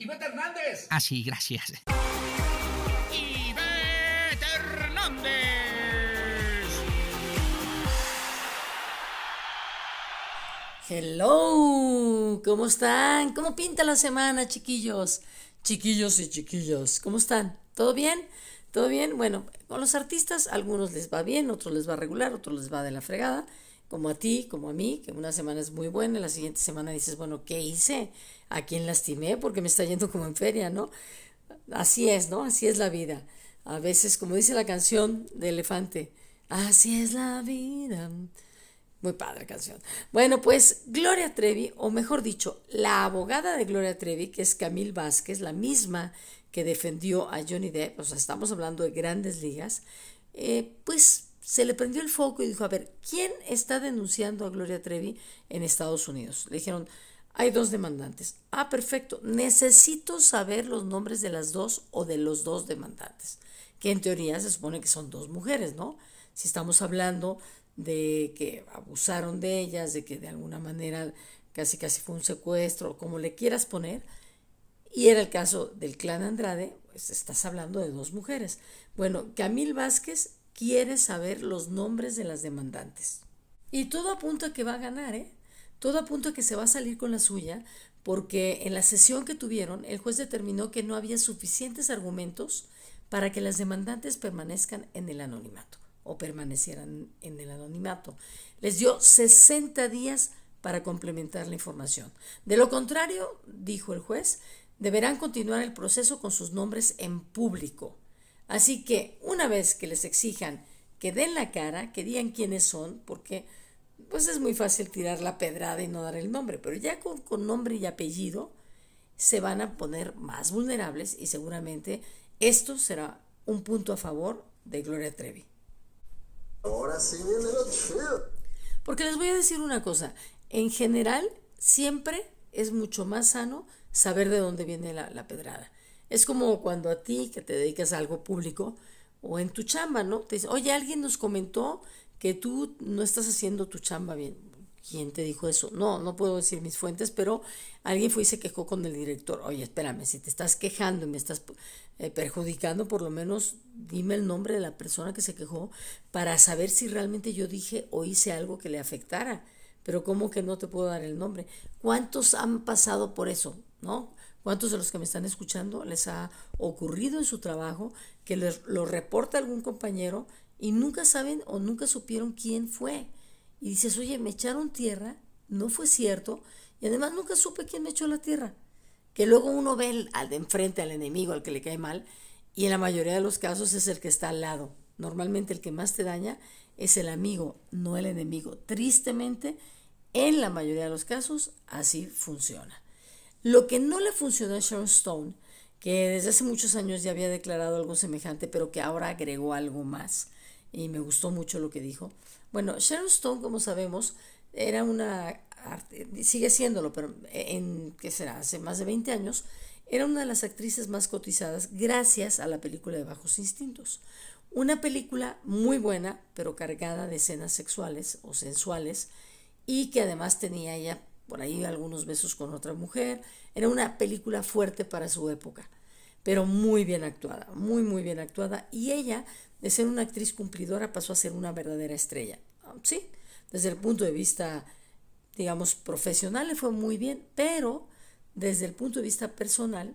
Ivete Hernández. Ah, sí, gracias. Ivete Hernández. Hello, ¿cómo están? ¿Cómo pinta la semana, chiquillos? Chiquillos y chiquillas, ¿cómo están? ¿Todo bien? ¿Todo bien? Bueno, con los artistas, algunos les va bien, otros les va regular, otros les va de la fregada como a ti, como a mí, que una semana es muy buena, y la siguiente semana dices, bueno, ¿qué hice? ¿A quién lastimé? Porque me está yendo como en feria, ¿no? Así es, ¿no? Así es la vida. A veces, como dice la canción de Elefante, así es la vida. Muy padre canción. Bueno, pues Gloria Trevi, o mejor dicho, la abogada de Gloria Trevi, que es Camil Vázquez, la misma que defendió a Johnny Depp, o sea, estamos hablando de grandes ligas, eh, pues se le prendió el foco y dijo, a ver, ¿quién está denunciando a Gloria Trevi en Estados Unidos? Le dijeron, hay dos demandantes. Ah, perfecto. Necesito saber los nombres de las dos o de los dos demandantes, que en teoría se supone que son dos mujeres, ¿no? Si estamos hablando de que abusaron de ellas, de que de alguna manera casi casi fue un secuestro, como le quieras poner, y era el caso del clan Andrade, pues estás hablando de dos mujeres. Bueno, Camil Vázquez quiere saber los nombres de las demandantes. Y todo apunta que va a ganar, ¿eh? Todo apunta que se va a salir con la suya, porque en la sesión que tuvieron, el juez determinó que no había suficientes argumentos para que las demandantes permanezcan en el anonimato o permanecieran en el anonimato. Les dio 60 días para complementar la información. De lo contrario, dijo el juez, deberán continuar el proceso con sus nombres en público. Así que una vez que les exijan que den la cara, que digan quiénes son, porque pues es muy fácil tirar la pedrada y no dar el nombre, pero ya con, nombre y apellido se van a poner más vulnerables y seguramente esto será un punto a favor de Gloria Trevi. Ahora sí viene lo chido. Porque les voy a decir una cosa, en general siempre es mucho más sano saber de dónde viene la pedrada. Es como cuando a ti que te dedicas a algo público o en tu chamba, ¿no? Te dicen, oye, alguien nos comentó que tú no estás haciendo tu chamba bien. ¿Quién te dijo eso? No, no puedo decir mis fuentes, pero alguien fue y se quejó con el director. Oye, espérame, si te estás quejando y me estás eh, perjudicando, por lo menos dime el nombre de la persona que se quejó para saber si realmente yo dije o hice algo que le afectara. Pero ¿cómo que no te puedo dar el nombre? ¿Cuántos han pasado por eso? ¿No? ¿Cuántos de los que me están escuchando les ha ocurrido en su trabajo que les, lo reporta algún compañero y nunca saben o nunca supieron quién fue? Y dices, oye, me echaron tierra, no fue cierto, y además nunca supe quién me echó la tierra. Que luego uno ve al de enfrente, al enemigo, al que le cae mal, y en la mayoría de los casos es el que está al lado. Normalmente el que más te daña es el amigo, no el enemigo. Tristemente, en la mayoría de los casos así funciona. Lo que no le funcionó a Sharon Stone, que desde hace muchos años ya había declarado algo semejante, pero que ahora agregó algo más, y me gustó mucho lo que dijo. Bueno, Sharon Stone, como sabemos, era una, sigue siéndolo, pero en, ¿qué será?, hace más de 20 años, era una de las actrices más cotizadas gracias a la película de Bajos Instintos. Una película muy buena, pero cargada de escenas sexuales o sensuales, y que además tenía ella por ahí algunos besos con otra mujer. Era una película fuerte para su época, pero muy bien actuada, muy, muy bien actuada. Y ella, de ser una actriz cumplidora, pasó a ser una verdadera estrella. Ah, sí, desde el punto de vista, digamos, profesional le fue muy bien, pero desde el punto de vista personal,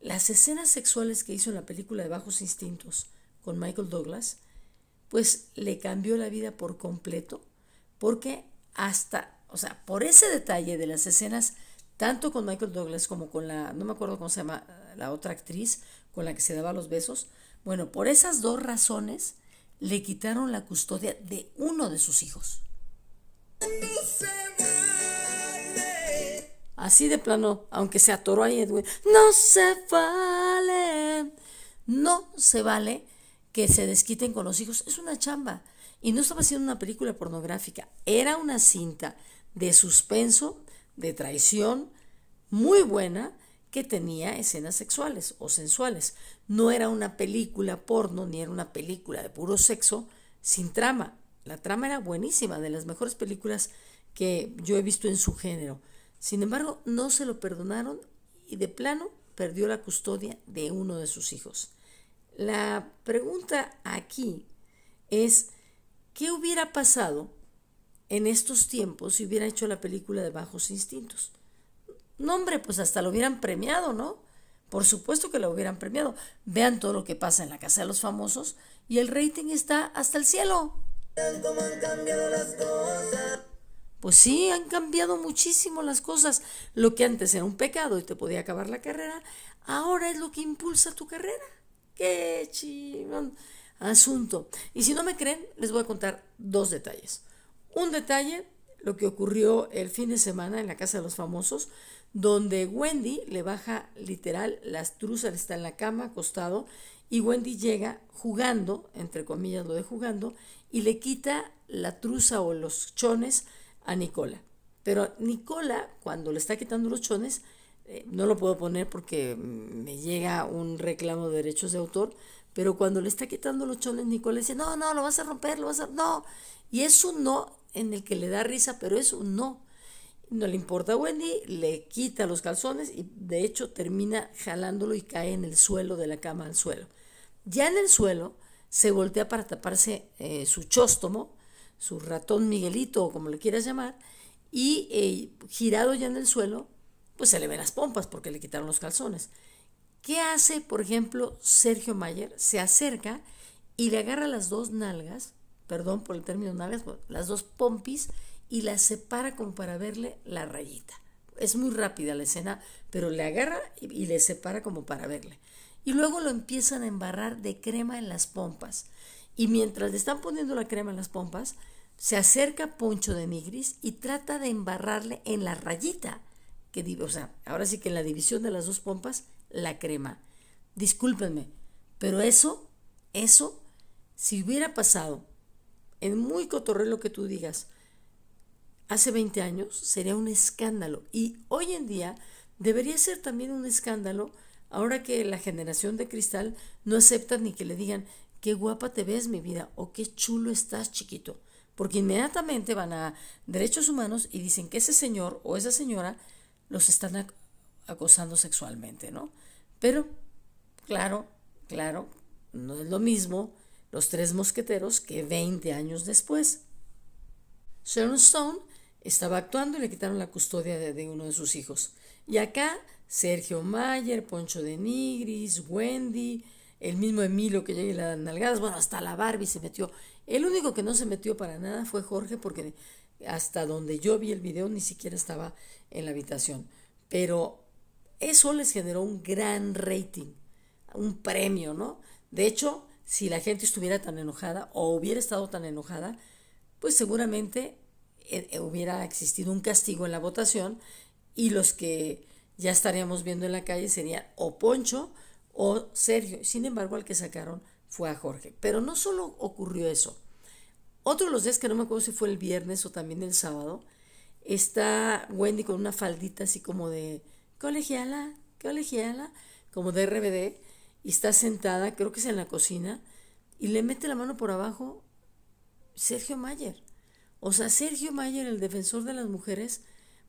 las escenas sexuales que hizo en la película de Bajos Instintos con Michael Douglas, pues le cambió la vida por completo, porque hasta o sea, por ese detalle de las escenas, tanto con Michael Douglas como con la, no me acuerdo cómo se llama, la otra actriz con la que se daba los besos, bueno, por esas dos razones le quitaron la custodia de uno de sus hijos. Así de plano, aunque se atoró ahí Edwin, no se vale, no se vale que se desquiten con los hijos, es una chamba. Y no estaba haciendo una película pornográfica, era una cinta de suspenso, de traición, muy buena, que tenía escenas sexuales o sensuales. No era una película porno ni era una película de puro sexo sin trama. La trama era buenísima, de las mejores películas que yo he visto en su género. Sin embargo, no se lo perdonaron y de plano perdió la custodia de uno de sus hijos. La pregunta aquí es, ¿qué hubiera pasado en estos tiempos si hubiera hecho la película de Bajos Instintos. No, hombre, pues hasta lo hubieran premiado, ¿no? Por supuesto que lo hubieran premiado. Vean todo lo que pasa en la Casa de los Famosos y el rating está hasta el cielo. Pues sí, han cambiado muchísimo las cosas. Lo que antes era un pecado y te podía acabar la carrera, ahora es lo que impulsa tu carrera. ¡Qué chingón! Asunto. Y si no me creen, les voy a contar dos detalles. Un detalle, lo que ocurrió el fin de semana en la Casa de los Famosos, donde Wendy le baja literal las truzas, está en la cama acostado y Wendy llega jugando, entre comillas lo de jugando, y le quita la truza o los chones a Nicola. Pero Nicola, cuando le está quitando los chones, eh, no lo puedo poner porque me llega un reclamo de derechos de autor, pero cuando le está quitando los chones, Nicola dice, no, no, lo vas a romper, lo vas a... No. Y eso no en el que le da risa, pero eso no. No le importa a Wendy, le quita los calzones y de hecho termina jalándolo y cae en el suelo de la cama al suelo. Ya en el suelo se voltea para taparse eh, su chóstomo, su ratón Miguelito o como le quieras llamar, y eh, girado ya en el suelo, pues se le ven las pompas porque le quitaron los calzones. ¿Qué hace, por ejemplo, Sergio Mayer? Se acerca y le agarra las dos nalgas perdón por el término una vez, las dos pompis y las separa como para verle la rayita. Es muy rápida la escena, pero le agarra y, le separa como para verle. Y luego lo empiezan a embarrar de crema en las pompas. Y mientras le están poniendo la crema en las pompas, se acerca Poncho de Nigris y trata de embarrarle en la rayita, que, o sea, ahora sí que en la división de las dos pompas, la crema. Discúlpenme, pero eso, eso, si hubiera pasado en muy cotorreo lo que tú digas, hace 20 años sería un escándalo. Y hoy en día debería ser también un escándalo ahora que la generación de cristal no acepta ni que le digan, qué guapa te ves mi vida o qué chulo estás chiquito. Porque inmediatamente van a derechos humanos y dicen que ese señor o esa señora los están acosando sexualmente, ¿no? Pero, claro, claro, no es lo mismo los Tres Mosqueteros que 20 años después. Sharon Stone estaba actuando y le quitaron la custodia de, uno de sus hijos. Y acá Sergio Mayer, Poncho de Nigris, Wendy, el mismo Emilio que llega y le dan nalgadas, bueno, hasta la Barbie se metió. El único que no se metió para nada fue Jorge porque hasta donde yo vi el video ni siquiera estaba en la habitación. Pero eso les generó un gran rating, un premio, ¿no? De hecho, si la gente estuviera tan enojada o hubiera estado tan enojada, pues seguramente eh, eh, hubiera existido un castigo en la votación y los que ya estaríamos viendo en la calle serían o Poncho o Sergio. Sin embargo, al que sacaron fue a Jorge. Pero no solo ocurrió eso. Otro de los días que no me acuerdo si fue el viernes o también el sábado, está Wendy con una faldita así como de colegiala, colegiala, como de RBD y está sentada, creo que es en la cocina, y le mete la mano por abajo Sergio Mayer. O sea, Sergio Mayer, el defensor de las mujeres,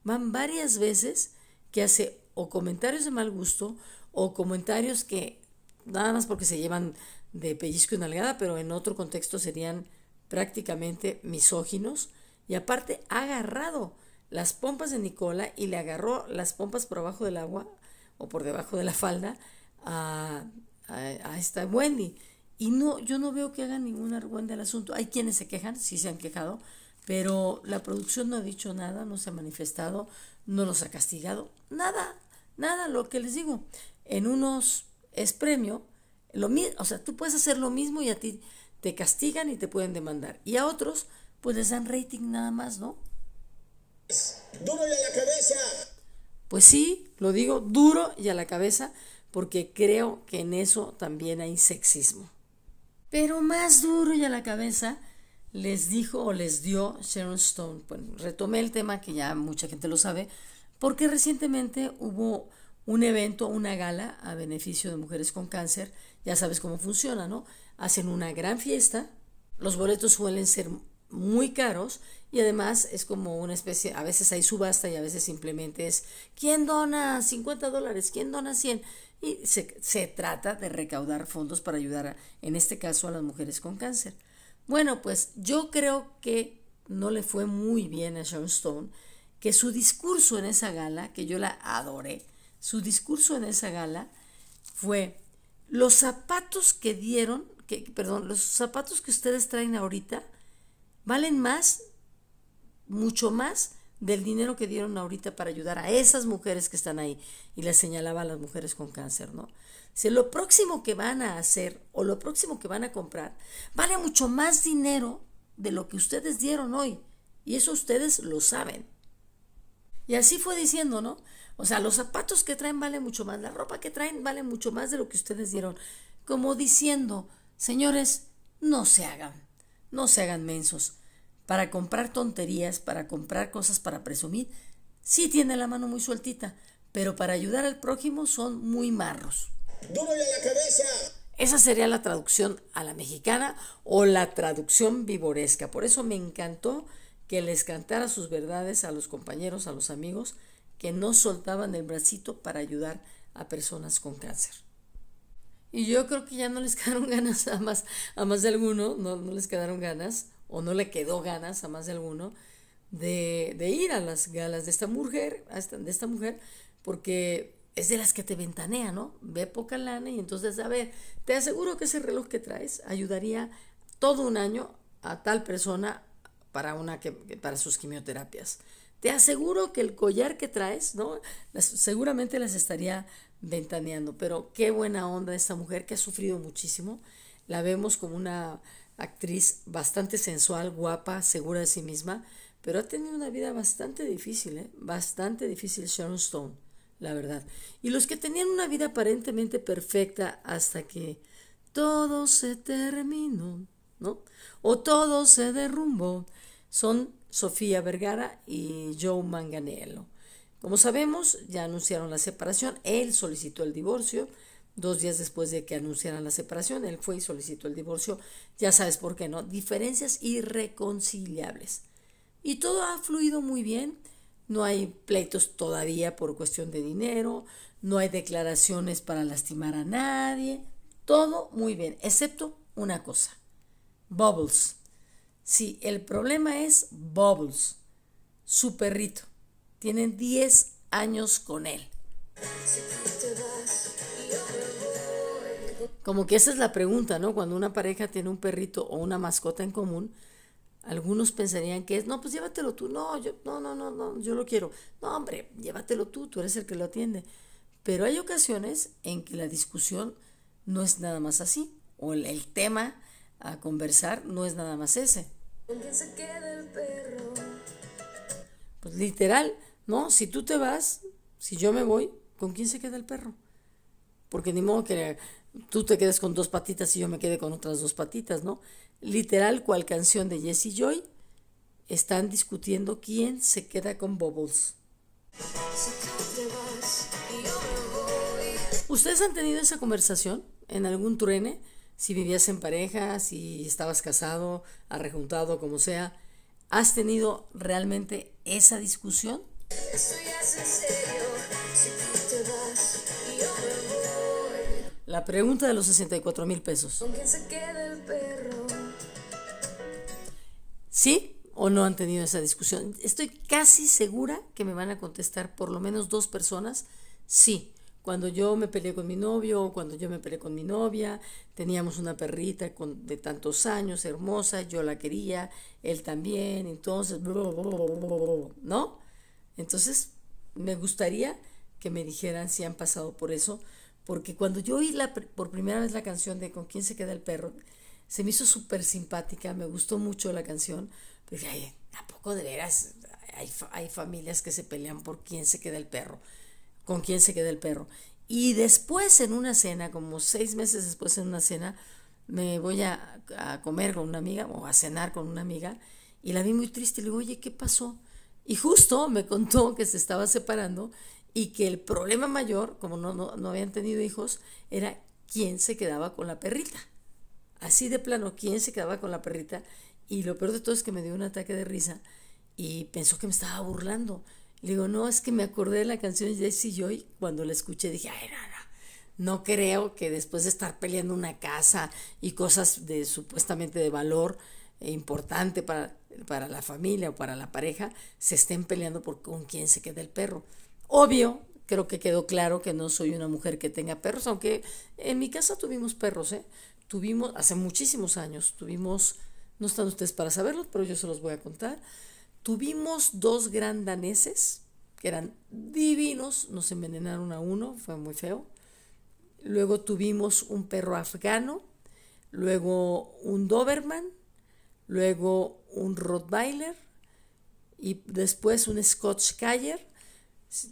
van varias veces que hace o comentarios de mal gusto o comentarios que nada más porque se llevan de pellizco y nalgada, pero en otro contexto serían prácticamente misóginos. Y aparte ha agarrado las pompas de Nicola y le agarró las pompas por abajo del agua o por debajo de la falda a, esta Wendy. Y no, yo no veo que hagan ninguna argüenda al asunto. Hay quienes se quejan, sí se han quejado, pero la producción no ha dicho nada, no se ha manifestado, no los ha castigado, nada, nada, lo que les digo. En unos es premio, lo o sea, tú puedes hacer lo mismo y a ti te castigan y te pueden demandar. Y a otros, pues les dan rating nada más, ¿no? Duro y a la cabeza. Pues sí, lo digo, duro y a la cabeza porque creo que en eso también hay sexismo. Pero más duro y a la cabeza les dijo o les dio Sharon Stone. Bueno, retomé el tema que ya mucha gente lo sabe, porque recientemente hubo un evento, una gala a beneficio de mujeres con cáncer. Ya sabes cómo funciona, ¿no? Hacen una gran fiesta, los boletos suelen ser muy caros y además es como una especie, a veces hay subasta y a veces simplemente es, ¿quién dona 50 dólares? ¿quién dona 100? y se, trata de recaudar fondos para ayudar, en este caso, a las mujeres con cáncer. Bueno, pues yo creo que no le fue muy bien a Sean Stone, que su discurso en esa gala, que yo la adoré, su discurso en esa gala fue los zapatos que dieron, que, perdón, los zapatos que ustedes traen ahorita valen más, mucho más del dinero que dieron ahorita para ayudar a esas mujeres que están ahí. Y les señalaba a las mujeres con cáncer, ¿no? Si lo próximo que van a hacer o lo próximo que van a comprar vale mucho más dinero de lo que ustedes dieron hoy. Y eso ustedes lo saben. Y así fue diciendo, ¿no? O sea, los zapatos que traen valen mucho más, la ropa que traen vale mucho más de lo que ustedes dieron. Como diciendo, señores, no se hagan, no se hagan mensos para comprar tonterías, para comprar cosas para presumir, sí tiene la mano muy sueltita, pero para ayudar al prójimo son muy marros. la cabeza! Esa sería la traducción a la mexicana o la traducción vivoresca. Por eso me encantó que les cantara sus verdades a los compañeros, a los amigos que no soltaban el bracito para ayudar a personas con cáncer. Y yo creo que ya no les quedaron ganas a más, a más de alguno, no, no les quedaron ganas o no le quedó ganas a más de alguno de, ir a las galas de esta mujer, de esta mujer, porque es de las que te ventanea, ¿no? Ve poca lana y entonces, a ver, te aseguro que ese reloj que traes ayudaría todo un año a tal persona para, una que, para sus quimioterapias. Te aseguro que el collar que traes, ¿no? seguramente las estaría ventaneando, pero qué buena onda esta mujer que ha sufrido muchísimo. La vemos como una actriz bastante sensual, guapa, segura de sí misma, pero ha tenido una vida bastante difícil, ¿eh? bastante difícil Sharon Stone, la verdad. Y los que tenían una vida aparentemente perfecta hasta que todo se terminó, ¿no? O todo se derrumbó, son Sofía Vergara y Joe Manganiello. Como sabemos, ya anunciaron la separación, él solicitó el divorcio, dos días después de que anunciaran la separación. Él fue y solicitó el divorcio. Ya sabes por qué, ¿no? Diferencias irreconciliables. Y todo ha fluido muy bien. No hay pleitos todavía por cuestión de dinero. No hay declaraciones para lastimar a nadie. Todo muy bien, excepto una cosa. Bubbles. Sí, el problema es Bubbles, su perrito. Tienen 10 años con él. Como que esa es la pregunta, ¿no? Cuando una pareja tiene un perrito o una mascota en común, algunos pensarían que es, no, pues llévatelo tú, no, yo, no, no, no, no, yo lo quiero. No, hombre, llévatelo tú, tú eres el que lo atiende. Pero hay ocasiones en que la discusión no es nada más así, o el, tema a conversar no es nada más ese. ¿Con quién Se queda el perro? Pues literal, ¿no? Si tú te vas, si yo me voy, ¿con quién se queda el perro? Porque ni modo que tú te quedes con dos patitas y yo me quede con otras dos patitas, ¿no? Literal, cual canción de Jesse Joy, están discutiendo quién se queda con Bubbles. ¿Ustedes han tenido esa conversación en algún truene? Si vivías en pareja, si estabas casado, arrejuntado, como sea, ¿has tenido realmente esa discusión? en serio. Si tú te vas, yo voy. La pregunta de los 64 mil pesos. ¿Con quién se queda el perro? ¿Sí o no han tenido esa discusión? Estoy casi segura que me van a contestar por lo menos dos personas sí. Cuando yo me peleé con mi novio, cuando yo me peleé con mi novia, teníamos una perrita de tantos años, hermosa, yo la quería, él también, entonces, ¿no? Entonces, me gustaría que me dijeran si han pasado por eso porque cuando yo oí la, por primera vez la canción de Con quién se queda el perro, se me hizo súper simpática, me gustó mucho la canción. Pero dije, Ay, ¿a poco de veras hay, familias que se pelean por quién se queda el perro? ¿Con quién se queda el perro? Y después en una cena, como seis meses después en una cena, me voy a, a, comer con una amiga o a cenar con una amiga y la vi muy triste. Le digo, oye, ¿qué pasó? Y justo me contó que se estaba separando y que el problema mayor, como no, no, habían tenido hijos, era quién se quedaba con la perrita. Así de plano, quién se quedaba con la perrita. Y lo peor de todo es que me dio un ataque de risa y pensó que me estaba burlando. Le digo, no, es que me acordé de la canción Jesse Joy. Cuando la escuché dije, ay, no, no, creo que después de estar peleando una casa y cosas de supuestamente de valor eh, importante para, para la familia o para la pareja, se estén peleando por con quién se queda el perro. Obvio, creo que quedó claro que no soy una mujer que tenga perros, aunque en mi casa tuvimos perros, ¿eh? Tuvimos, hace muchísimos años, tuvimos, no están ustedes para saberlo, pero yo se los voy a contar. Tuvimos dos gran daneses que eran divinos, nos envenenaron a uno, fue muy feo. Luego tuvimos un perro afgano, luego un Doberman, luego un Rottweiler y después un Scotch Cayer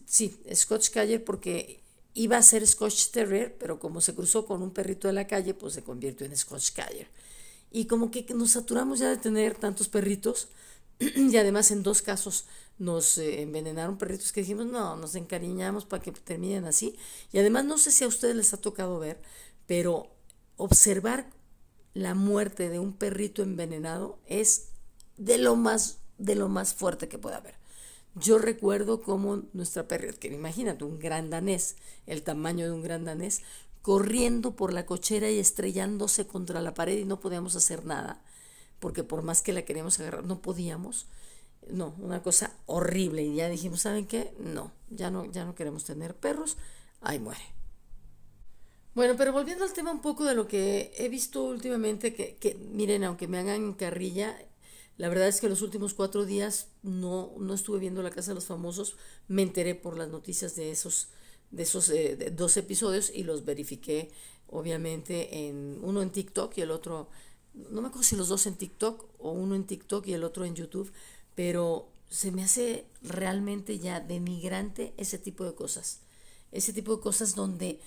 sí, Scotch Terrier porque iba a ser Scotch Terrier, pero como se cruzó con un perrito de la calle, pues se convirtió en Scotch Terrier. Y como que nos saturamos ya de tener tantos perritos, y además en dos casos nos eh, envenenaron perritos que dijimos, no, nos encariñamos para que terminen así. Y además no sé si a ustedes les ha tocado ver, pero observar la muerte de un perrito envenenado es de lo más, de lo más fuerte que puede haber. Yo recuerdo cómo nuestra perra, que imagínate, un gran danés, el tamaño de un gran danés, corriendo por la cochera y estrellándose contra la pared y no podíamos hacer nada, porque por más que la queríamos agarrar, no podíamos. No, una cosa horrible. Y ya dijimos, ¿saben qué? No, ya no, ya no queremos tener perros. Ahí muere. Bueno, pero volviendo al tema un poco de lo que he visto últimamente, que, que miren, aunque me hagan carrilla, la verdad es que los últimos cuatro días no, no estuve viendo La Casa de los Famosos, me enteré por las noticias de esos, de esos eh, dos episodios y los verifiqué, obviamente, en uno en TikTok y el otro, no me acuerdo si los dos en TikTok o uno en TikTok y el otro en YouTube, pero se me hace realmente ya denigrante ese tipo de cosas. Ese tipo de cosas donde...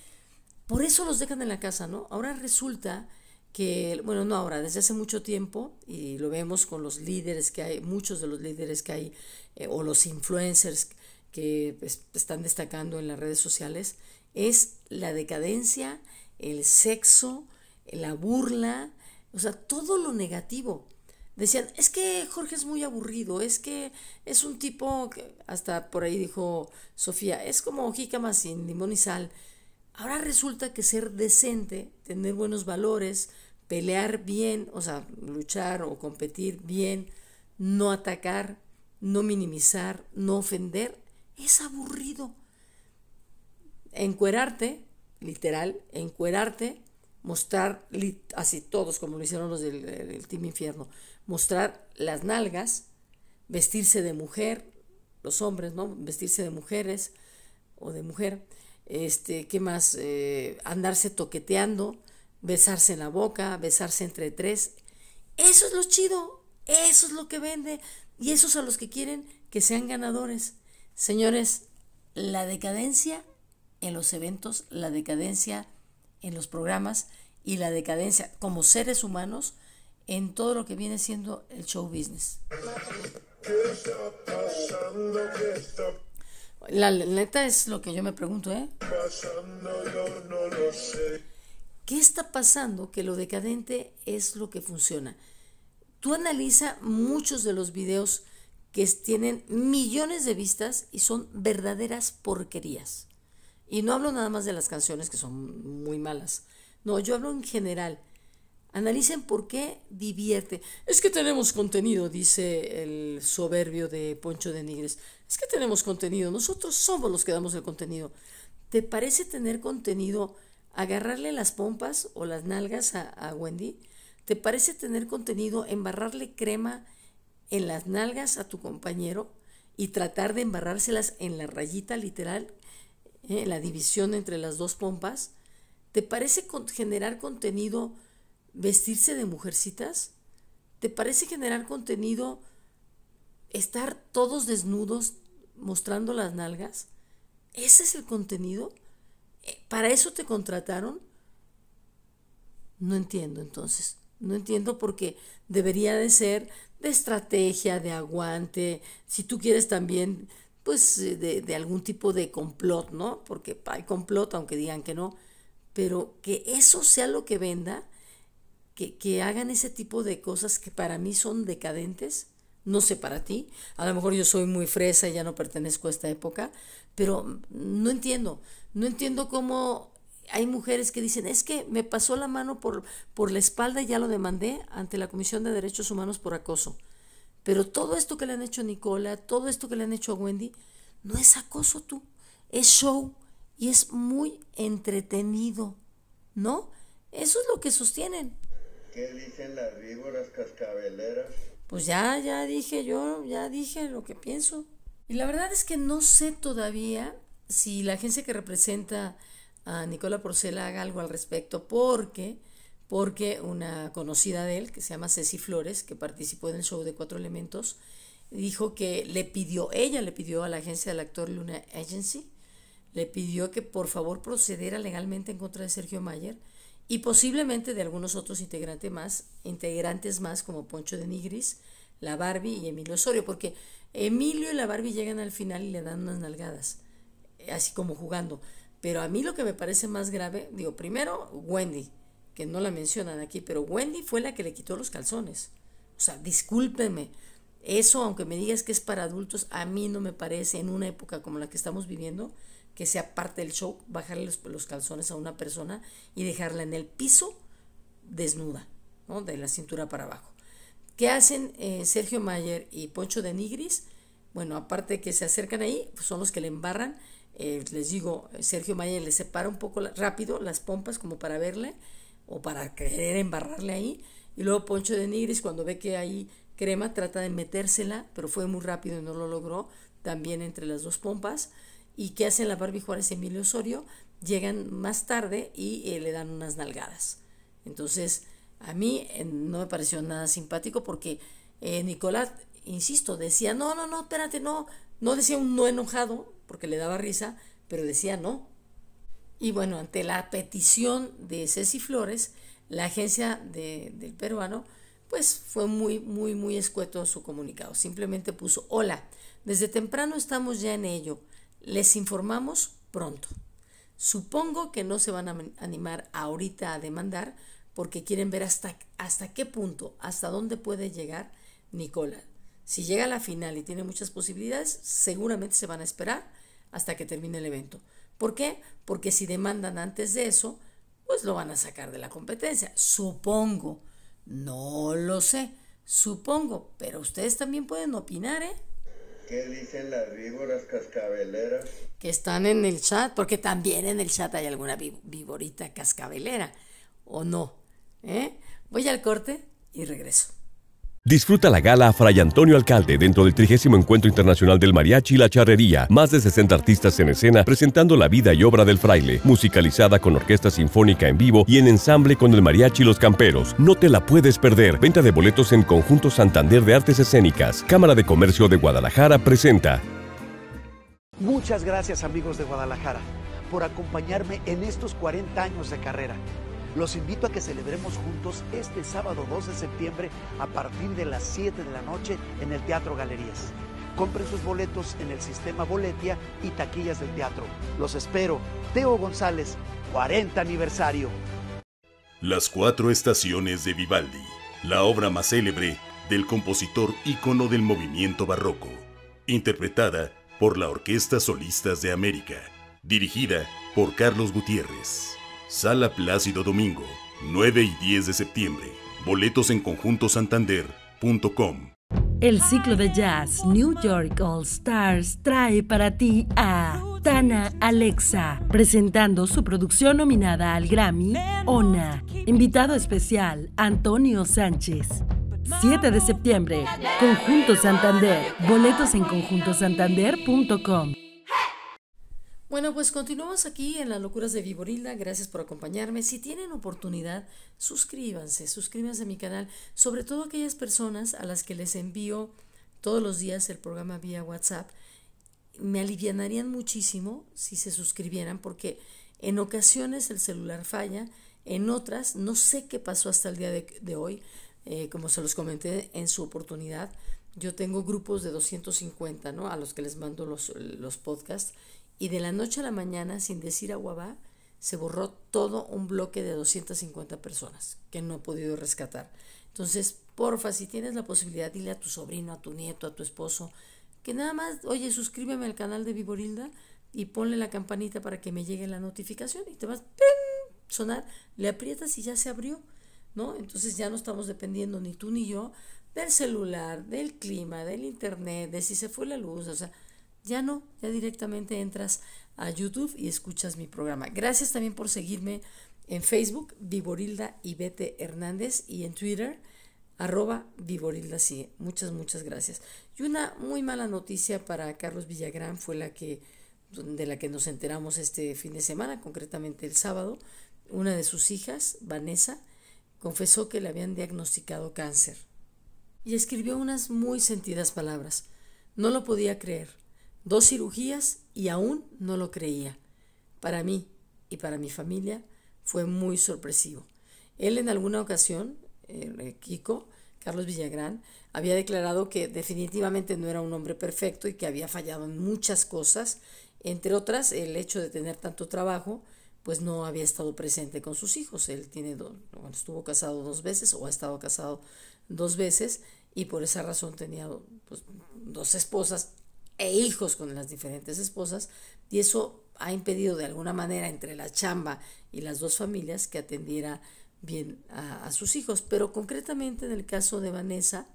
Por eso los dejan en la casa, ¿no? Ahora resulta que, bueno, no ahora, desde hace mucho tiempo, y lo vemos con los líderes que hay, muchos de los líderes que hay, eh, o los influencers que pues, están destacando en las redes sociales, es la decadencia, el sexo, la burla, o sea, todo lo negativo. Decían, es que Jorge es muy aburrido, es que es un tipo, que, hasta por ahí dijo Sofía, es como jícama sin limón y sal. Ahora resulta que ser decente, tener buenos valores, pelear bien, o sea, luchar o competir bien, no atacar, no minimizar, no ofender, es aburrido. Encuerarte, literal, encuerarte, mostrar, así todos como lo hicieron los eh, del, Team Infierno, mostrar las nalgas, vestirse de mujer, los hombres, ¿no? Vestirse de mujeres o de mujer, este, ¿qué más? Eh, andarse toqueteando, besarse en la boca, besarse entre tres. Eso es lo chido, eso es lo que vende y eso es a los que quieren que sean ganadores. Señores, la decadencia en los eventos, la decadencia en los programas y la decadencia como seres humanos en todo lo que viene siendo el show business. La neta es lo que yo me pregunto, ¿eh? ¿Qué está pasando? Que lo decadente es lo que funciona. Tú analiza muchos de los videos que tienen millones de vistas y son verdaderas porquerías. Y no hablo nada más de las canciones que son muy malas. No, yo hablo en general. Analicen por qué divierte. Es que tenemos contenido, dice el soberbio de Poncho de Nigres. Es que tenemos contenido. Nosotros somos los que damos el contenido. ¿Te parece tener contenido Agarrarle las pompas o las nalgas a, Wendy te parece tener contenido embarrarle crema en las nalgas a tu compañero y tratar de embarrárselas en la rayita literal, eh, en la división entre las dos pompas. ¿Te parece generar contenido vestirse de mujercitas? ¿Te parece generar contenido estar todos desnudos mostrando las nalgas? ¿Ese es el contenido? ¿Para eso te contrataron? No entiendo entonces. No entiendo porque debería de ser de estrategia, de aguante, si tú quieres también, pues eh, de, algún tipo de complot, ¿no? Porque hay complot, aunque digan que no, pero que eso sea lo que venda, que, que, hagan ese tipo de cosas que para mí son decadentes, no sé para ti, a lo mejor yo soy muy fresa y ya no pertenezco a esta época, pero no entiendo. No entiendo cómo hay mujeres que dicen, es que me pasó la mano por, por la espalda y ya lo demandé ante la Comisión de Derechos Humanos por acoso. Pero todo esto que le han hecho a Nicola, todo esto que le han hecho a Wendy, no es acoso tú, es show y es muy entretenido, ¿no? Eso es lo que sostienen. ¿Qué dicen las víboras cascabeleras? Pues ya, ya dije yo, ya dije lo que pienso. Y la verdad es que no sé todavía si la agencia que representa a Nicola Porcela haga algo al respecto, porque, porque una conocida de él, que se llama Ceci Flores, que participó en el show de Cuatro Elementos, dijo que le pidió, ella le pidió a la agencia del actor Luna Agency, le pidió que por favor procediera legalmente en contra de Sergio Mayer y posiblemente de algunos otros integrantes más, integrantes más como Poncho de Nigris, la Barbie y Emilio Osorio, porque Emilio y la Barbie llegan al final y le dan unas nalgadas así como jugando. Pero a mí lo que me parece más grave, digo, primero Wendy, que no la mencionan aquí, pero Wendy fue la que le quitó los calzones. O sea, discúlpeme, eso aunque me digas que es para adultos, a mí no me parece en una época como la que estamos viviendo, que sea parte del show, bajarle los, calzones a una persona y dejarla en el piso desnuda, ¿no? de la cintura para abajo. ¿Qué hacen eh, Sergio Mayer y Poncho de Nigris? Bueno, aparte que se acercan ahí, pues son los que le embarran eh, les digo, Sergio Mayer le separa un poco rápido las pompas como para verle o para querer embarrarle ahí. Y luego Poncho de Nigris, cuando ve que hay crema, trata de metérsela, pero fue muy rápido y no lo logró, también entre las dos pompas. ¿Y que hacen la Barbie Juárez y Emilio Osorio? Llegan más tarde y eh, le dan unas nalgadas. Entonces, a mí eh, no me pareció nada simpático porque Nicolás, insisto, decía, no, no, no, espérate, no, no decía un no enojado, porque le daba risa, pero decía no. Y bueno, ante la petición de Ceci Flores, la agencia del peruano, pues fue muy, muy, muy escueto su comunicado. Simplemente puso, hola, desde temprano estamos ya en ello. Les informamos pronto. Supongo que no se van a animar ahorita a demandar porque quieren ver hasta, hasta qué punto, hasta dónde puede llegar Nicola. Si llega a la final y tiene muchas posibilidades, seguramente se van a esperar hasta que termine el evento. ¿Por qué? Porque si demandan antes de eso, pues lo van a sacar de la competencia. Supongo, no lo sé, supongo, pero ustedes también pueden opinar, ¿eh? ¿Qué dicen las víboras cascabeleras? Que están en el chat, porque también en el chat hay alguna víborita cascabelera, ¿o no? ¿Eh? Voy al corte y regreso. Disfruta la gala Fray Antonio Alcalde dentro del trigésimo Encuentro Internacional del Mariachi y la Charrería. Más de 60 artistas en escena presentando la vida y obra del fraile, musicalizada con orquesta sinfónica en vivo y en ensamble con el mariachi y los camperos. No te la puedes perder. Venta de boletos en Conjunto Santander de Artes Escénicas. Cámara de Comercio de Guadalajara presenta. Muchas gracias amigos de Guadalajara por acompañarme en estos 40 años de carrera. Los invito a que celebremos juntos este sábado 2 de septiembre a partir de las 7 de la noche en el Teatro Galerías. Compren sus boletos en el sistema Boletia y taquillas del teatro. Los espero. Teo González, 40 aniversario. Las cuatro estaciones de Vivaldi, la obra más célebre del compositor ícono del movimiento barroco, interpretada por la Orquesta Solistas de América, dirigida por Carlos Gutiérrez. Sala Plácido Domingo, 9 y 10 de septiembre. Boletos en santander.com El ciclo de jazz New York All Stars trae para ti a Tana Alexa, presentando su producción nominada al Grammy, Ona. Invitado especial, Antonio Sánchez. 7 de septiembre, Conjunto Santander. Boletos en conjuntosantander.com. Bueno, pues continuamos aquí en las locuras de Viborilda. Gracias por acompañarme. Si tienen oportunidad, suscríbanse, suscríbanse a mi canal, sobre todo aquellas personas a las que les envío todos los días el programa vía WhatsApp. Me alivianarían muchísimo si se suscribieran porque en ocasiones el celular falla, en otras no sé qué pasó hasta el día de, hoy, eh, como se los comenté en su oportunidad. Yo tengo grupos de 250, ¿no? A los que les mando los, los podcasts y de la noche a la mañana, sin decir aguabá, se borró todo un bloque de 250 personas que no he podido rescatar. Entonces, porfa, si tienes la posibilidad, dile a tu sobrino, a tu nieto, a tu esposo, que nada más, oye, suscríbeme al canal de Viborilda y ponle la campanita para que me llegue la notificación y te vas, a sonar, le aprietas y ya se abrió, ¿no? Entonces ya no estamos dependiendo ni tú ni yo del celular, del clima, del internet, de si se fue la luz, o sea, ya no, ya directamente entras a YouTube y escuchas mi programa. Gracias también por seguirme en Facebook, Viborilda y Bete Hernández, y en Twitter, arroba Viborilda sigue. Muchas, muchas gracias. Y una muy mala noticia para Carlos Villagrán fue la que de la que nos enteramos este fin de semana, concretamente el sábado, una de sus hijas, Vanessa, confesó que le habían diagnosticado cáncer. Y escribió unas muy sentidas palabras. No lo podía creer dos cirugías y aún no lo creía. Para mí y para mi familia fue muy sorpresivo. Él en alguna ocasión, eh, Kiko, Carlos Villagrán, había declarado que definitivamente no era un hombre perfecto y que había fallado en muchas cosas, entre otras el hecho de tener tanto trabajo, pues no había estado presente con sus hijos. Él tiene dos, estuvo casado dos veces o ha estado casado dos veces y por esa razón tenía pues, dos esposas e hijos con las diferentes esposas y eso ha impedido de alguna manera entre la chamba y las dos familias que atendiera bien a, sus hijos. Pero concretamente en el caso de Vanessa,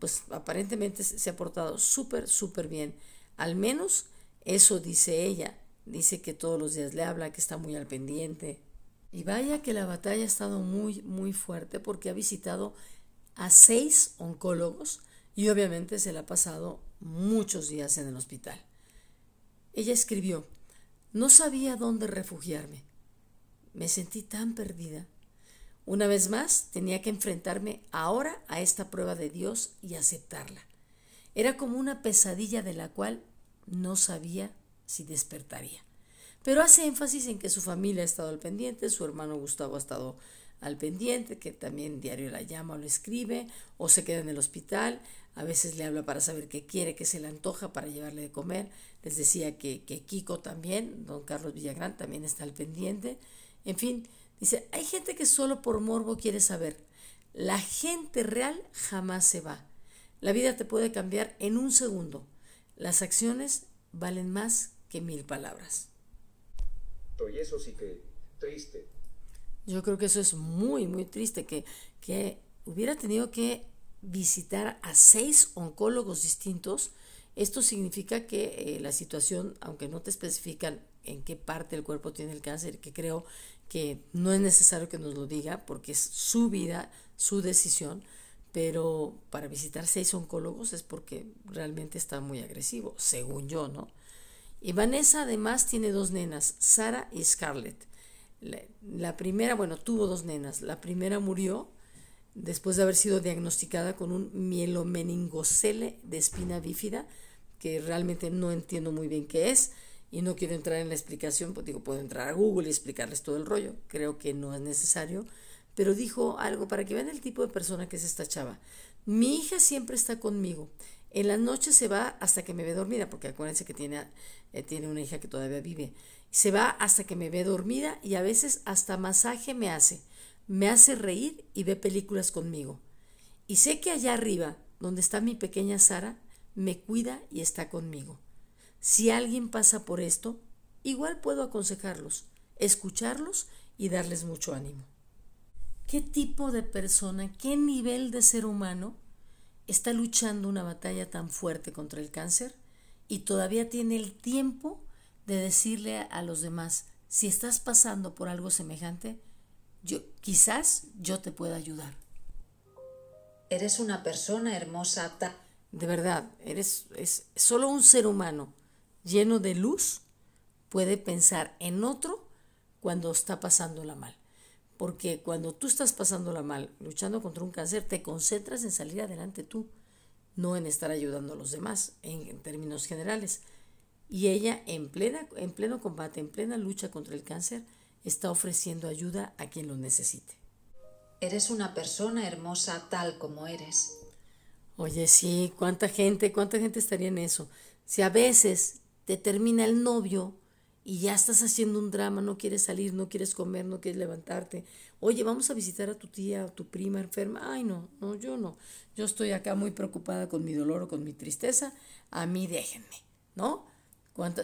pues aparentemente se ha portado súper, súper bien. Al menos eso dice ella. Dice que todos los días le habla, que está muy al pendiente. Y vaya que la batalla ha estado muy, muy fuerte porque ha visitado a seis oncólogos y obviamente se la ha pasado muchos días en el hospital. Ella escribió, no sabía dónde refugiarme. Me sentí tan perdida. Una vez más, tenía que enfrentarme ahora a esta prueba de Dios y aceptarla. Era como una pesadilla de la cual no sabía si despertaría. Pero hace énfasis en que su familia ha estado al pendiente, su hermano Gustavo ha estado al pendiente, que también diario la llama o lo escribe, o se queda en el hospital, a veces le habla para saber qué quiere, qué se le antoja para llevarle de comer. Les decía que, Kiko también, don Carlos Villagrán también está al pendiente. En fin, dice, hay gente que solo por morbo quiere saber. La gente real jamás se va. La vida te puede cambiar en un segundo. Las acciones valen más que mil palabras. Y eso sí que triste. Yo creo que eso es muy, muy triste, que, que hubiera tenido que visitar a seis oncólogos distintos. Esto significa que eh, la situación, aunque no te especifican en qué parte del cuerpo tiene el cáncer, que creo que no es necesario que nos lo diga porque es su vida, su decisión, pero para visitar seis oncólogos es porque realmente está muy agresivo, según yo, ¿no? Y Vanessa además tiene dos nenas, Sara y Scarlett. la primera, bueno, tuvo dos nenas, la primera murió después de haber sido diagnosticada con un mielomeningocele de espina bífida, que realmente no entiendo muy bien qué es y no quiero entrar en la explicación, pues digo, puedo entrar a Google y explicarles todo el rollo, creo que no es necesario, pero dijo algo para que vean el tipo de persona que es esta chava. Mi hija siempre está conmigo. En la noche se va hasta que me ve dormida, porque acuérdense que tiene, eh, tiene una hija que todavía vive. Se va hasta que me ve dormida y a veces hasta masaje me hace me hace reír y ve películas conmigo. Y sé que allá arriba, donde está mi pequeña Sara, me cuida y está conmigo. Si alguien pasa por esto, igual puedo aconsejarlos, escucharlos y darles mucho ánimo. ¿Qué tipo de persona, qué nivel de ser humano está luchando una batalla tan fuerte contra el cáncer y todavía tiene el tiempo de decirle a los demás, si estás pasando por algo semejante, quizás yo te pueda ayudar. Eres una persona hermosa. de verdad, eres es, solo un ser humano lleno de luz puede pensar en otro cuando está pasándola mal. Porque cuando tú estás pasándola mal, luchando contra un cáncer, te concentras en salir adelante tú, no en estar ayudando a los demás, en, términos generales. Y ella en, plena, en pleno combate, en plena lucha contra el cáncer, está ofreciendo ayuda a quien lo necesite. Eres una persona hermosa tal como eres. Oye, sí, cuánta gente, cuánta gente estaría en eso. Si a veces te termina el novio y ya estás haciendo un drama, no quieres salir, no quieres comer, no quieres levantarte. Oye, vamos a visitar a tu tía o tu prima enferma. Ay, no, no, yo no. Yo estoy acá muy preocupada con mi dolor o con mi tristeza. A mí déjenme, ¿no?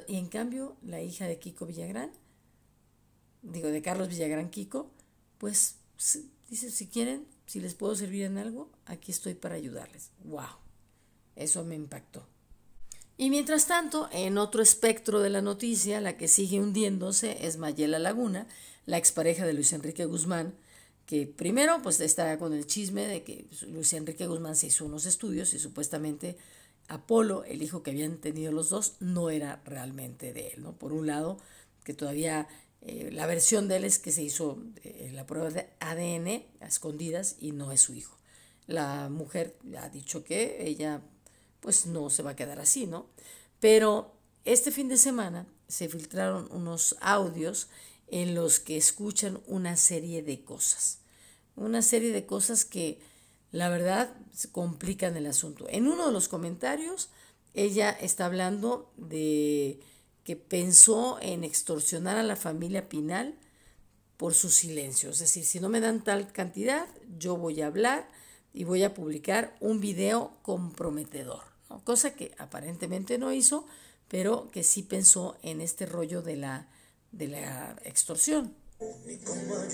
Y en cambio, la hija de Kiko Villagrán digo, de Carlos Villagrán Kiko, pues si, dice, si quieren, si les puedo servir en algo, aquí estoy para ayudarles. ¡Wow! Eso me impactó. Y mientras tanto, en otro espectro de la noticia, la que sigue hundiéndose es Mayela Laguna, la expareja de Luis Enrique Guzmán, que primero pues está con el chisme de que pues, Luis Enrique Guzmán se hizo unos estudios y supuestamente Apolo, el hijo que habían tenido los dos, no era realmente de él, ¿no? Por un lado, que todavía eh, la versión de él es que se hizo eh, la prueba de ADN a escondidas y no es su hijo. La mujer ha dicho que ella pues no se va a quedar así, ¿no? Pero este fin de semana se filtraron unos audios en los que escuchan una serie de cosas. Una serie de cosas que la verdad complican el asunto. En uno de los comentarios ella está hablando de que pensó en extorsionar a la familia Pinal por su silencio. Es decir, si no me dan tal cantidad, yo voy a hablar y voy a publicar un video comprometedor, cosa que aparentemente no hizo, pero que sí pensó en este rollo de la, de la extorsión. cómo,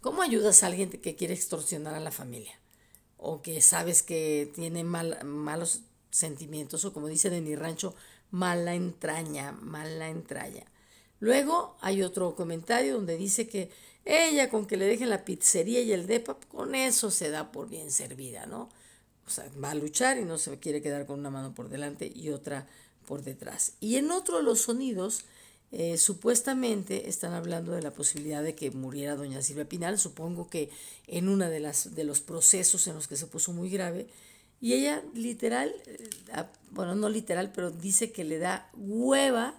¿Cómo ayudas a alguien que quiere extorsionar a la familia? O que sabes que tiene mal, malos sentimientos, o como dicen en mi rancho, mala entraña, mala entraña. Luego hay otro comentario donde dice que ella con que le dejen la pizzería y el depa, con eso se da por bien servida, ¿no? O sea, va a luchar y no se quiere quedar con una mano por delante y otra por detrás. Y en otro de los sonidos, eh, supuestamente están hablando de la posibilidad de que muriera doña Silvia Pinal, supongo que en uno de, de los procesos en los que se puso muy grave, y ella literal, eh, ah, bueno, no literal, pero dice que le da hueva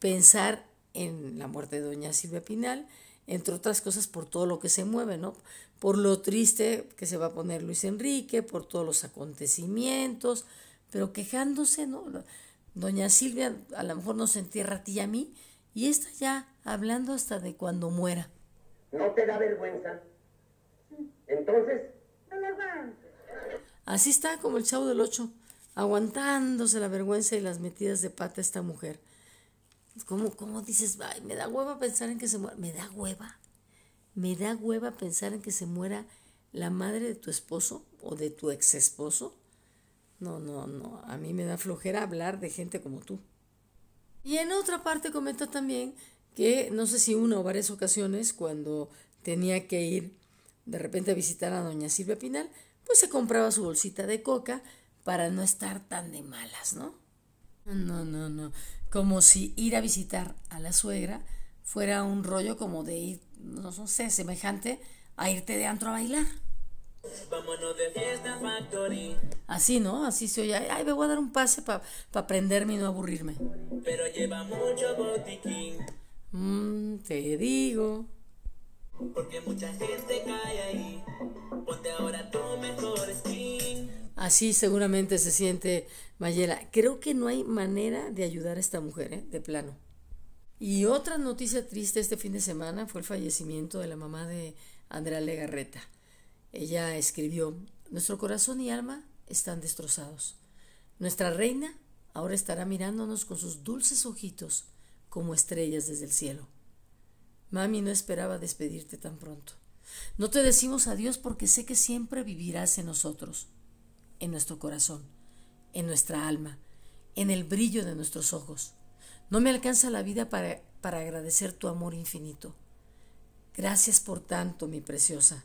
pensar en la muerte de doña Silvia Pinal, entre otras cosas por todo lo que se mueve, ¿no? Por lo triste que se va a poner Luis Enrique, por todos los acontecimientos, pero quejándose, ¿no? Doña Silvia a lo mejor no se entierra a ti y a mí, y está ya hablando hasta de cuando muera. ¿No te da vergüenza? Entonces... Me van. Así está como el chavo del ocho, aguantándose la vergüenza y las metidas de pata esta mujer. ¿Cómo, cómo dices? Ay, me da hueva pensar en que se muera. Me da hueva. Me da hueva pensar en que se muera la madre de tu esposo o de tu ex esposo. No, no, no. A mí me da flojera hablar de gente como tú. Y en otra parte comenta también que no sé si una o varias ocasiones cuando tenía que ir de repente a visitar a doña Silvia Pinal, pues se compraba su bolsita de coca para no estar tan de malas, ¿no? No, no, no. Como si ir a visitar a la suegra fuera un rollo como de ir, no sé, semejante a irte de antro a bailar. Vámonos de fiesta factory. Así, ¿no? Así se oye. Ay, me voy a dar un pase para prenderme aprenderme y no aburrirme. Pero lleva mucho botiquín. Mm, te digo. Porque mucha gente cae ahí. Ponte ahora tu mejor skin. Así seguramente se siente Mayela. Creo que no hay manera de ayudar a esta mujer, ¿eh? de plano. Y otra noticia triste este fin de semana fue el fallecimiento de la mamá de Andrea Legarreta. Ella escribió, nuestro corazón y alma están destrozados. Nuestra reina ahora estará mirándonos con sus dulces ojitos como estrellas desde el cielo. Mami, no esperaba despedirte tan pronto. No te decimos adiós porque sé que siempre vivirás en nosotros, en nuestro corazón, en nuestra alma, en el brillo de nuestros ojos. No me alcanza la vida para, para agradecer tu amor infinito. Gracias por tanto, mi preciosa.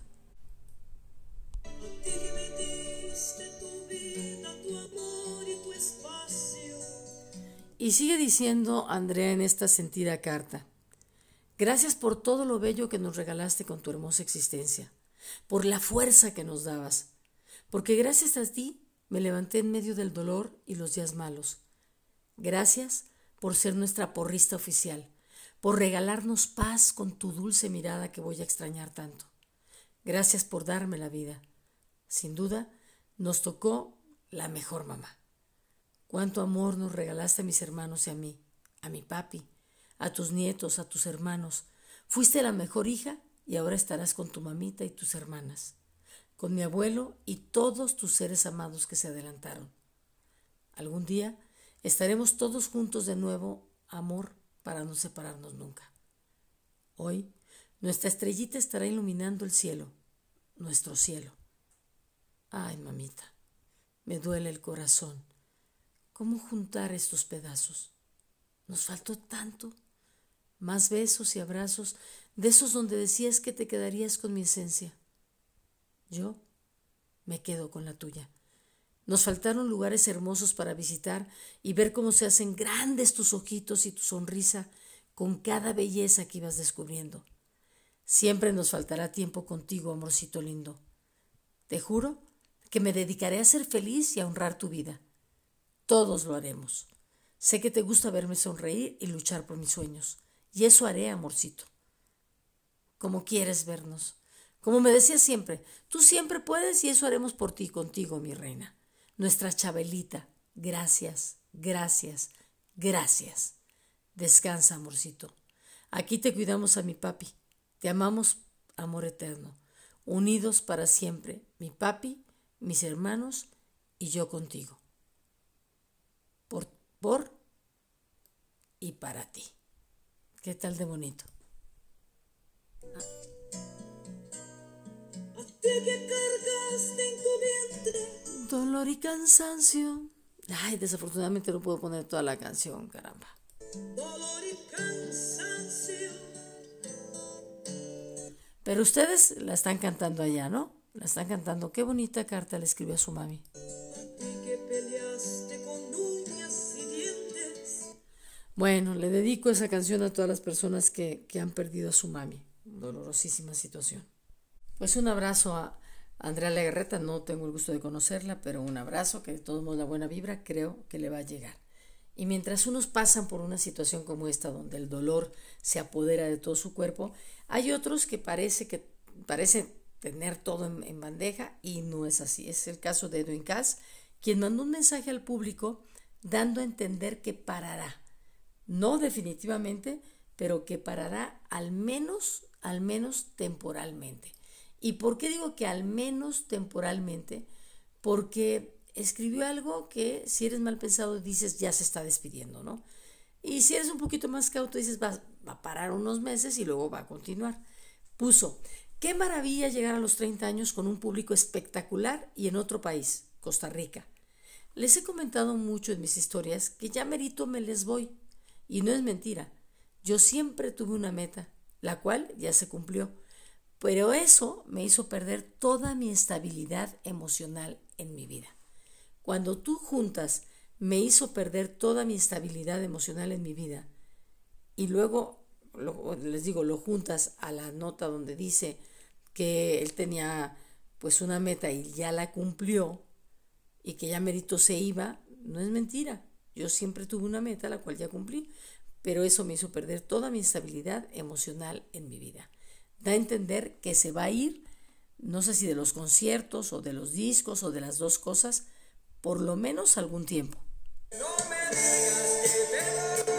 Y sigue diciendo Andrea en esta sentida carta. Gracias por todo lo bello que nos regalaste con tu hermosa existencia, por la fuerza que nos dabas, porque gracias a ti me levanté en medio del dolor y los días malos. Gracias por ser nuestra porrista oficial, por regalarnos paz con tu dulce mirada que voy a extrañar tanto. Gracias por darme la vida. Sin duda, nos tocó la mejor mamá. Cuánto amor nos regalaste a mis hermanos y a mí, a mi papi, a tus nietos, a tus hermanos. Fuiste la mejor hija y ahora estarás con tu mamita y tus hermanas, con mi abuelo y todos tus seres amados que se adelantaron. Algún día estaremos todos juntos de nuevo, amor, para no separarnos nunca. Hoy nuestra estrellita estará iluminando el cielo, nuestro cielo. Ay, mamita, me duele el corazón. ¿Cómo juntar estos pedazos? Nos faltó tanto más besos y abrazos, de esos donde decías que te quedarías con mi esencia. Yo me quedo con la tuya. Nos faltaron lugares hermosos para visitar y ver cómo se hacen grandes tus ojitos y tu sonrisa con cada belleza que ibas descubriendo. Siempre nos faltará tiempo contigo, amorcito lindo. Te juro que me dedicaré a ser feliz y a honrar tu vida. Todos lo haremos. Sé que te gusta verme sonreír y luchar por mis sueños. Y eso haré, amorcito. Como quieres vernos. Como me decías siempre, tú siempre puedes y eso haremos por ti, contigo, mi reina. Nuestra Chabelita, gracias, gracias, gracias. Descansa, amorcito. Aquí te cuidamos a mi papi. Te amamos, amor eterno. Unidos para siempre, mi papi, mis hermanos y yo contigo. Por, por y para ti. ¿Qué tal de bonito? dolor y cansancio. Ay, desafortunadamente no puedo poner toda la canción, caramba. Dolor y cansancio. Pero ustedes la están cantando allá, ¿no? La están cantando. Qué bonita carta le escribió a su mami. Bueno, le dedico esa canción a todas las personas que, han perdido a su mami. Dolorosísima situación. Pues un abrazo a Andrea Legarreta, no tengo el gusto de conocerla, pero un abrazo, que de todos modos la buena vibra creo que le va a llegar. Y mientras unos pasan por una situación como esta, donde el dolor se apodera de todo su cuerpo, hay otros que parece que parece tener todo en, bandeja y no es así. Es el caso de Edwin Cass, quien mandó un mensaje al público dando a entender que parará, no definitivamente, pero que parará al menos, al menos temporalmente. ¿Y por qué digo que al menos temporalmente? Porque escribió algo que si eres mal pensado dices ya se está despidiendo, ¿no? Y si eres un poquito más cauto dices va, a parar unos meses y luego va a continuar. Puso, qué maravilla llegar a los 30 años con un público espectacular y en otro país, Costa Rica. Les he comentado mucho en mis historias que ya merito me les voy, y no es mentira, yo siempre tuve una meta, la cual ya se cumplió, pero eso me hizo perder toda mi estabilidad emocional en mi vida. Cuando tú juntas, me hizo perder toda mi estabilidad emocional en mi vida, y luego, les digo, lo juntas a la nota donde dice que él tenía pues una meta y ya la cumplió y que ya merito se iba, no es mentira. Yo siempre tuve una meta, la cual ya cumplí, pero eso me hizo perder toda mi estabilidad emocional en mi vida. Da a entender que se va a ir, no sé si de los conciertos o de los discos o de las dos cosas, por lo menos algún tiempo. No me que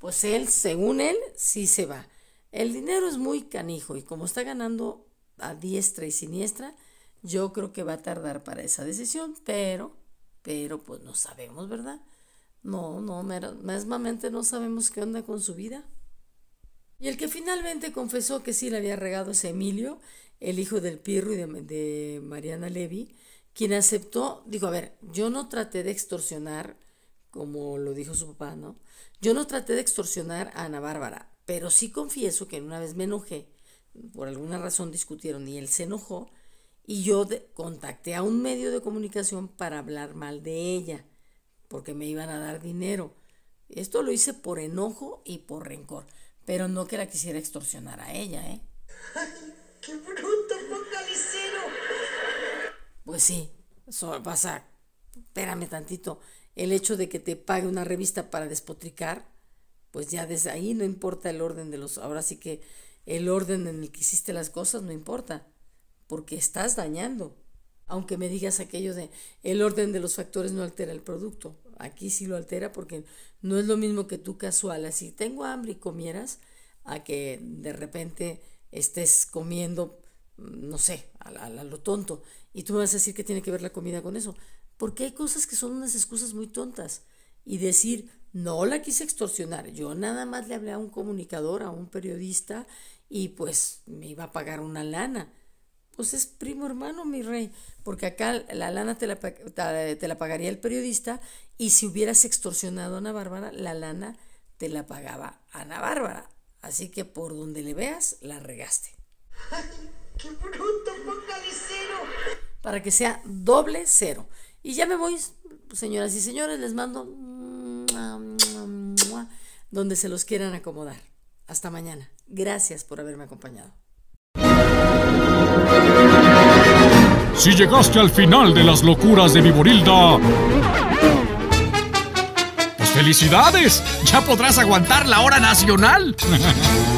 Pues él, según él, sí se va. El dinero es muy canijo y como está ganando a diestra y siniestra, yo creo que va a tardar para esa decisión, pero, pero pues no sabemos, ¿verdad? No, no, mesmamente no sabemos qué onda con su vida. Y el que finalmente confesó que sí le había regado es Emilio, el hijo del Pirro y de, Mariana Levy, quien aceptó, dijo, a ver, yo no traté de extorsionar, como lo dijo su papá, ¿no? Yo no traté de extorsionar a Ana Bárbara, pero sí confieso que una vez me enojé, por alguna razón discutieron y él se enojó y yo contacté a un medio de comunicación para hablar mal de ella, porque me iban a dar dinero. Esto lo hice por enojo y por rencor, pero no que la quisiera extorsionar a ella, ¿eh? qué bruto focalicero! Pues sí, eso pasa. Espérame tantito. El hecho de que te pague una revista para despotricar, pues ya desde ahí no importa el orden de los. Ahora sí que el orden en el que hiciste las cosas no importa porque estás dañando. Aunque me digas aquello de el orden de los factores no altera el producto. Aquí sí lo altera porque no es lo mismo que tú casual, así tengo hambre y comieras, a que de repente estés comiendo, mm, no sé, a, lo tonto. Y tú me vas a decir que tiene que ver la comida con eso. Porque hay cosas que son unas excusas muy tontas. Y decir, no la quise extorsionar. Yo nada más le hablé a un comunicador, a un periodista, y pues me iba a pagar una lana. Pues es primo hermano, mi rey, porque acá la lana te la, pagaría el periodista y si hubieras extorsionado a Ana Bárbara, la lana te la pagaba Ana Bárbara. Así que por donde le veas, la regaste. Ay, ¡Qué bruto, Para que sea doble cero. Y ya me voy, señoras y señores, les mando donde se los quieran acomodar. Hasta mañana. Gracias por haberme acompañado. Si llegaste al final de las locuras de Viborilda, pues felicidades, ya podrás aguantar la hora nacional.